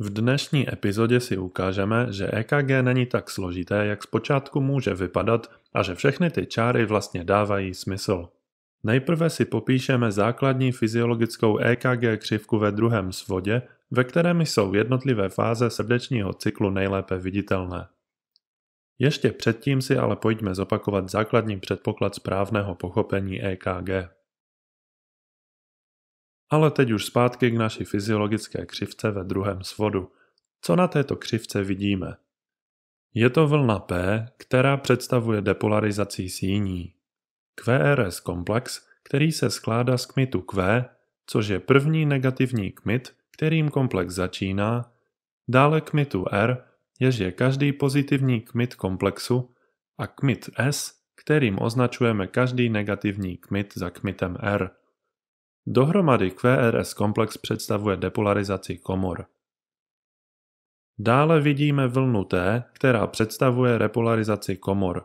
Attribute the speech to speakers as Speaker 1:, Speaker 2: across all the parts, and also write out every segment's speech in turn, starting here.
Speaker 1: V dnešní epizodě si ukážeme, že EKG není tak složité, jak zpočátku může vypadat a že všechny ty čáry vlastně dávají smysl. Nejprve si popíšeme základní fyziologickou EKG křivku ve druhém svodě, ve kterém jsou jednotlivé fáze srdečního cyklu nejlépe viditelné. Ještě předtím si ale pojďme zopakovat základní předpoklad správného pochopení EKG. Ale teď už zpátky k naší fyziologické křivce ve druhém svodu. Co na této křivce vidíme? Je to vlna P, která představuje depolarizaci síní. QRS komplex, který se skládá z kmitu Q, což je první negativní kmit, kterým komplex začíná, dále kmitu R, jež je každý pozitivní kmit komplexu, a kmit S, kterým označujeme každý negativní kmit za kmitem R. Dohromady QRS komplex představuje depolarizaci komor. Dále vidíme vlnu T, která představuje repolarizaci komor.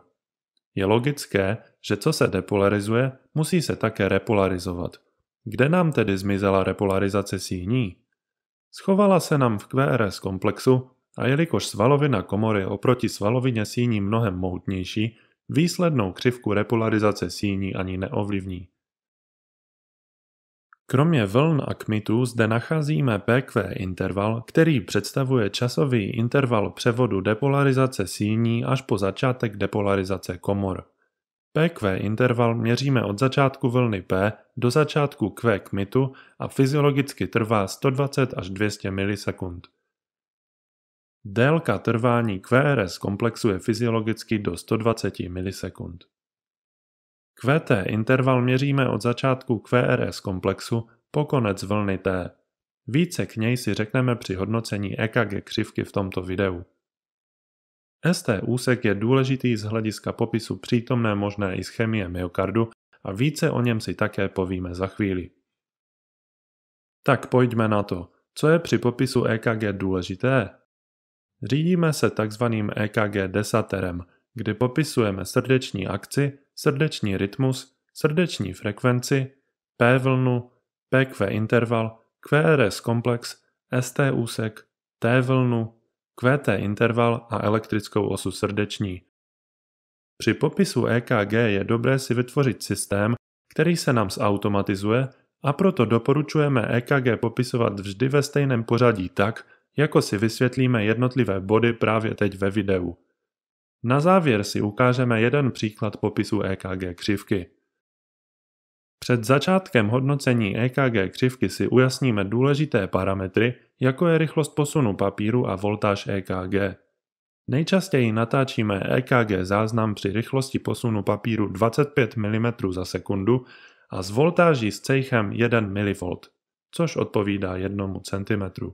Speaker 1: Je logické, že co se depolarizuje, musí se také repolarizovat. Kde nám tedy zmizela repolarizace síní? Schovala se nám v QRS komplexu a jelikož svalovina komory oproti svalovině síní mnohem moutnější, výslednou křivku repolarizace síní ani neovlivní. Kromě vln a kmitů zde nacházíme Pq interval, který představuje časový interval převodu depolarizace síní až po začátek depolarizace komor. PQ interval měříme od začátku vlny P do začátku Q kmitu a fyziologicky trvá 120 až 200 milisekund. Délka trvání QRS komplexu je fyziologicky do 120 milisekund. QT interval měříme od začátku QRS komplexu po konec vlny T. Více k něj si řekneme při hodnocení EKG křivky v tomto videu. ST úsek je důležitý z hlediska popisu přítomné možné ischemie myokardu a více o něm si také povíme za chvíli. Tak pojďme na to. Co je při popisu EKG důležité? Řídíme se takzvaným EKG desaterem, kdy popisujeme srdeční akci, srdeční rytmus, srdeční frekvenci, P vlnu, PQ interval, QRS komplex, ST úsek, T vlnu, QT interval a elektrickou osu srdeční. Při popisu EKG je dobré si vytvořit systém, který se nám zautomatizuje a proto doporučujeme EKG popisovat vždy ve stejném pořadí tak, jako si vysvětlíme jednotlivé body právě teď ve videu. Na závěr si ukážeme jeden příklad popisu EKG křivky. Před začátkem hodnocení EKG křivky si ujasníme důležité parametry, jako je rychlost posunu papíru a voltáž EKG. Nejčastěji natáčíme EKG záznam při rychlosti posunu papíru 25 mm za sekundu a s voltáží s cejchem 1 mV, což odpovídá 1 cm.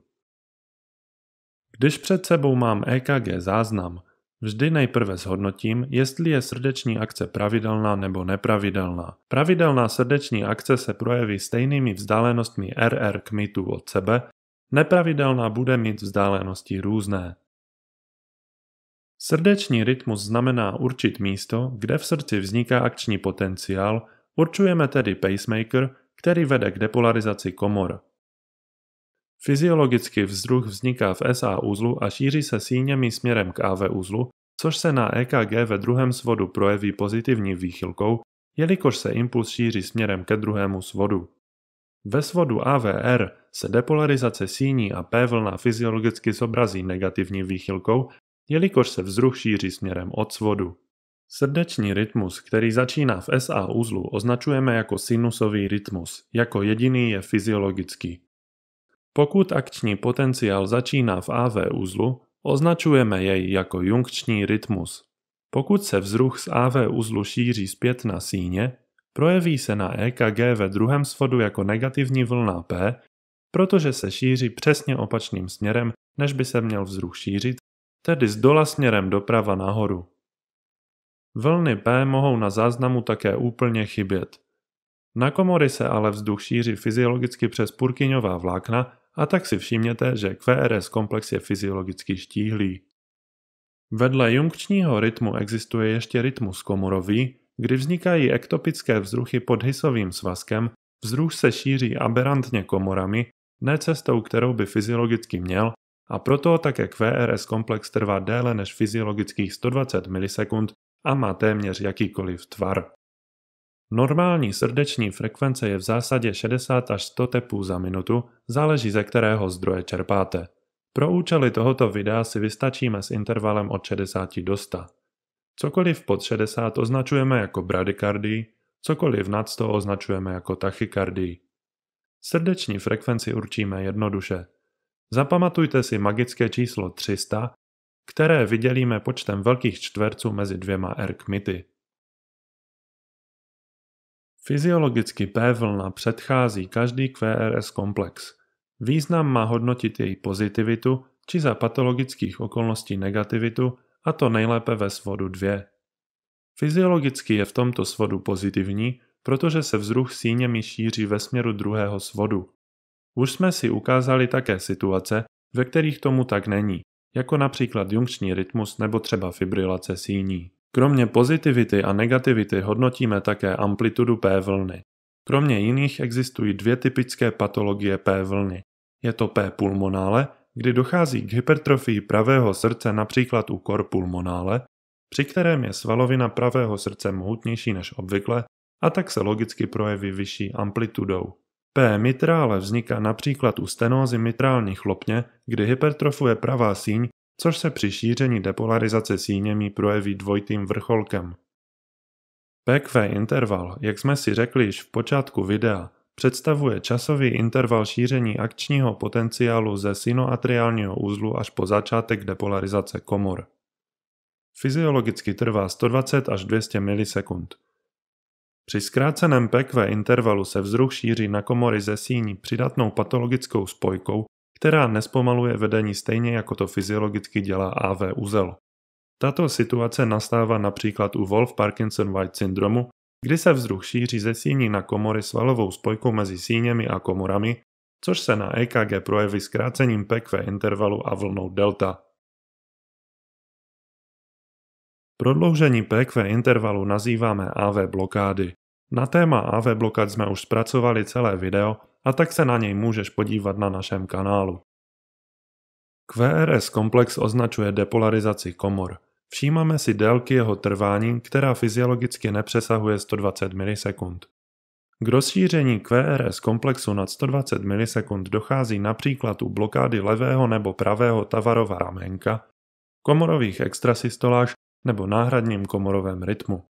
Speaker 1: Když před sebou mám EKG záznam, Vždy nejprve zhodnotím, jestli je srdeční akce pravidelná nebo nepravidelná. Pravidelná srdeční akce se projeví stejnými vzdálenostmi RR kmitů od sebe, nepravidelná bude mít vzdálenosti různé. Srdeční rytmus znamená určit místo, kde v srdci vzniká akční potenciál, určujeme tedy pacemaker, který vede k depolarizaci komor. Fyziologicky vzduch vzniká v SA uzlu a šíří se síněmi směrem k AV uzlu, což se na EKG ve druhém svodu projeví pozitivní výchylkou, jelikož se impuls šíří směrem ke druhému svodu. Ve svodu AVR se depolarizace síní a P vlna fyziologicky zobrazí negativní výchylkou, jelikož se vzruch šíří směrem od svodu. Srdeční rytmus, který začíná v SA uzlu, označujeme jako sinusový rytmus, jako jediný je fyziologický. Pokud akční potenciál začíná v AV uzlu, označujeme jej jako junkční rytmus. Pokud se vzruch z AV uzlu šíří zpět na síně, projeví se na EKG ve druhém svodu jako negativní vlna P, protože se šíří přesně opačným směrem, než by se měl vzruch šířit, tedy z dola směrem doprava nahoru. Vlny P mohou na záznamu také úplně chybět. Na komory se ale vzduch šíří fyziologicky přes purkyňová vlákna, a tak si všimněte, že QRS komplex je fyziologicky štíhlý. Vedle junkčního rytmu existuje ještě rytmus komorový, kdy vznikají ektopické vzruchy pod hysovým svazkem, vzruch se šíří aberantně komorami, ne cestou, kterou by fyziologicky měl, a proto také QRS komplex trvá déle než fyziologických 120 milisekund a má téměř jakýkoliv tvar. Normální srdeční frekvence je v zásadě 60 až 100 tepů za minutu, záleží ze kterého zdroje čerpáte. Pro účely tohoto videa si vystačíme s intervalem od 60 do 100. Cokoliv pod 60 označujeme jako bradykardii, cokoliv nad 100 označujeme jako tachykardii. Srdeční frekvenci určíme jednoduše. Zapamatujte si magické číslo 300, které vydělíme počtem velkých čtverců mezi dvěma R kmity. Fyziologicky P vlna předchází každý QRS komplex. Význam má hodnotit její pozitivitu či za patologických okolností negativitu, a to nejlépe ve svodu 2. Fyziologicky je v tomto svodu pozitivní, protože se vzruch síněmi šíří ve směru druhého svodu. Už jsme si ukázali také situace, ve kterých tomu tak není, jako například junkční rytmus nebo třeba fibrilace síní. Kromě pozitivity a negativity hodnotíme také amplitudu P vlny. Kromě jiných existují dvě typické patologie P vlny. Je to P pulmonále, kdy dochází k hypertrofii pravého srdce například u kor pulmonále, při kterém je svalovina pravého srdce mohutnější než obvykle a tak se logicky projeví vyšší amplitudou. P mitrále vzniká například u stenózy mitrální chlopně, kdy hypertrofuje pravá síň což se při šíření depolarizace síněmi projeví dvojitým vrcholkem. PQV interval, jak jsme si řekli již v počátku videa, představuje časový interval šíření akčního potenciálu ze sinoatriálního úzlu až po začátek depolarizace komor. Fyziologicky trvá 120 až 200 milisekund. Při zkráceném PQV intervalu se vzruch šíří na komory ze síní přidatnou patologickou spojkou která nespomaluje vedení stejně jako to fyziologicky dělá AV uzel. Tato situace nastává například u Wolf Parkinson White syndromu, kdy se vzduch šíří ze síní na komory svalovou spojkou mezi síněmi a komorami, což se na EKG projeví zkrácením PQ intervalu a vlnou delta. Prodloužení PQ intervalu nazýváme AV blokády. Na téma AV blokad jsme už zpracovali celé video, a tak se na něj můžeš podívat na našem kanálu. QRS komplex označuje depolarizaci komor. Všímáme si délky jeho trvání, která fyziologicky nepřesahuje 120 milisekund. K rozšíření QRS komplexu nad 120 milisekund dochází například u blokády levého nebo pravého tavarova ramenka, komorových extrasystoláž nebo náhradním komorovém rytmu.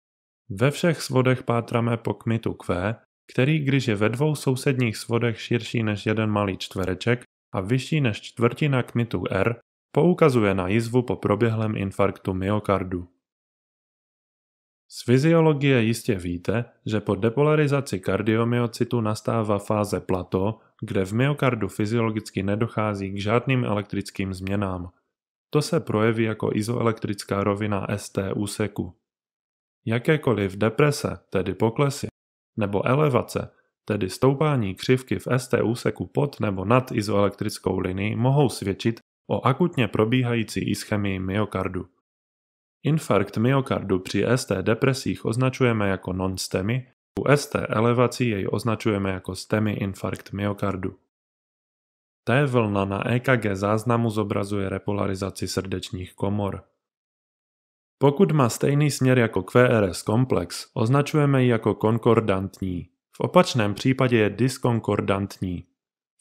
Speaker 1: Ve všech svodech pátrame po kmitu Q, který když je ve dvou sousedních svodech širší než jeden malý čtvereček a vyšší než čtvrtina kmitu R, poukazuje na jizvu po proběhlém infarktu myokardu. Z fyziologie jistě víte, že po depolarizaci kardiomyocytu nastává fáze plato, kde v myokardu fyziologicky nedochází k žádným elektrickým změnám. To se projeví jako izoelektrická rovina ST úseku. Jakékoliv deprese, tedy poklesy, nebo elevace, tedy stoupání křivky v ST úseku pod nebo nad izoelektrickou linii, mohou svědčit o akutně probíhající ischemii myokardu. Infarkt myokardu při ST depresích označujeme jako non-STEMI, u ST elevací jej označujeme jako STEMI infarkt myokardu. T vlna na EKG záznamu zobrazuje repolarizaci srdečních komor. Pokud má stejný směr jako QRS komplex, označujeme ji jako konkordantní. V opačném případě je diskonkordantní.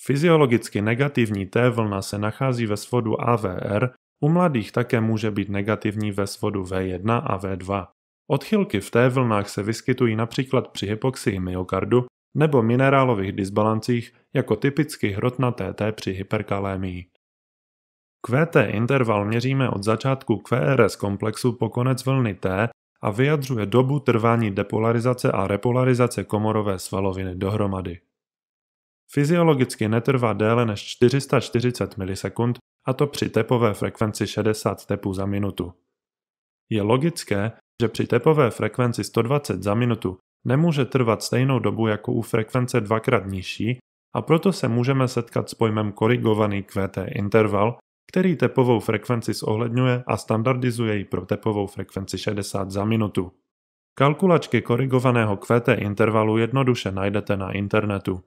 Speaker 1: Fyziologicky negativní T vlna se nachází ve svodu AVR, u mladých také může být negativní ve svodu V1 a V2. Odchylky v T vlnách se vyskytují například při hypoxii myokardu nebo minerálových disbalancích jako typicky hrotnaté T při hyperkalémii. QT interval měříme od začátku QRS komplexu po konec vlny T a vyjadřuje dobu trvání depolarizace a repolarizace komorové svaloviny dohromady. Fyziologicky netrvá déle než 440 milisekund, a to při tepové frekvenci 60 tepů za minutu. Je logické, že při tepové frekvenci 120 za minutu nemůže trvat stejnou dobu jako u frekvence dvakrát nižší a proto se můžeme setkat s pojmem korigovaný QT interval, který tepovou frekvenci zohledňuje a standardizuje ji pro tepovou frekvenci 60 za minutu. Kalkulačky korigovaného QT intervalu jednoduše najdete na internetu.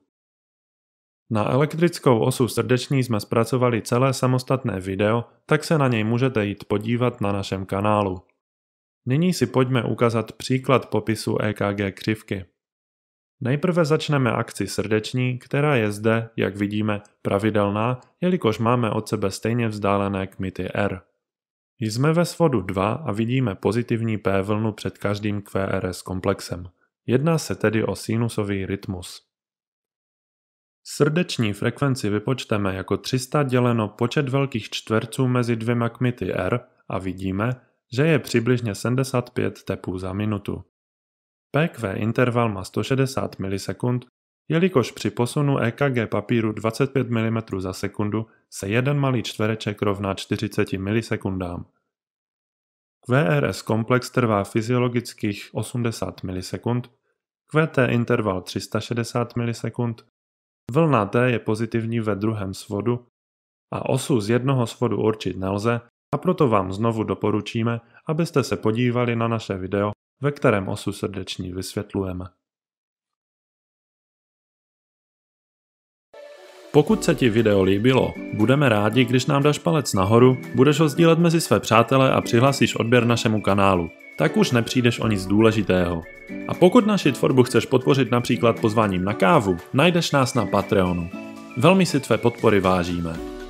Speaker 1: Na elektrickou osu srdeční jsme zpracovali celé samostatné video, tak se na něj můžete jít podívat na našem kanálu. Nyní si pojďme ukázat příklad popisu EKG křivky. Nejprve začneme akci srdeční, která je zde, jak vidíme, pravidelná, jelikož máme od sebe stejně vzdálené kmity R. Jsme ve svodu 2 a vidíme pozitivní P vlnu před každým QRS komplexem. Jedná se tedy o sinusový rytmus. Srdeční frekvenci vypočteme jako 300 děleno počet velkých čtverců mezi dvěma kmity R a vidíme, že je přibližně 75 tepů za minutu. PQ interval má 160 milisekund, jelikož při posunu EKG papíru 25 mm za sekundu se jeden malý čtvereček rovná 40 milisekundám. QRS komplex trvá fyziologických 80 milisekund, QT interval 360 milisekund, vlna T je pozitivní ve druhém svodu a osu z jednoho svodu určit nelze, a proto vám znovu doporučíme, abyste se podívali na naše video ve kterém osu srdeční vysvětlujeme. Pokud se ti video líbilo, budeme rádi, když nám dáš palec nahoru, budeš ho sdílet mezi své přátele a přihlásíš odběr našemu kanálu. Tak už nepřijdeš o nic důležitého. A pokud naši tvorbu chceš podpořit například pozváním na kávu, najdeš nás na Patreonu. Velmi si tvé podpory vážíme.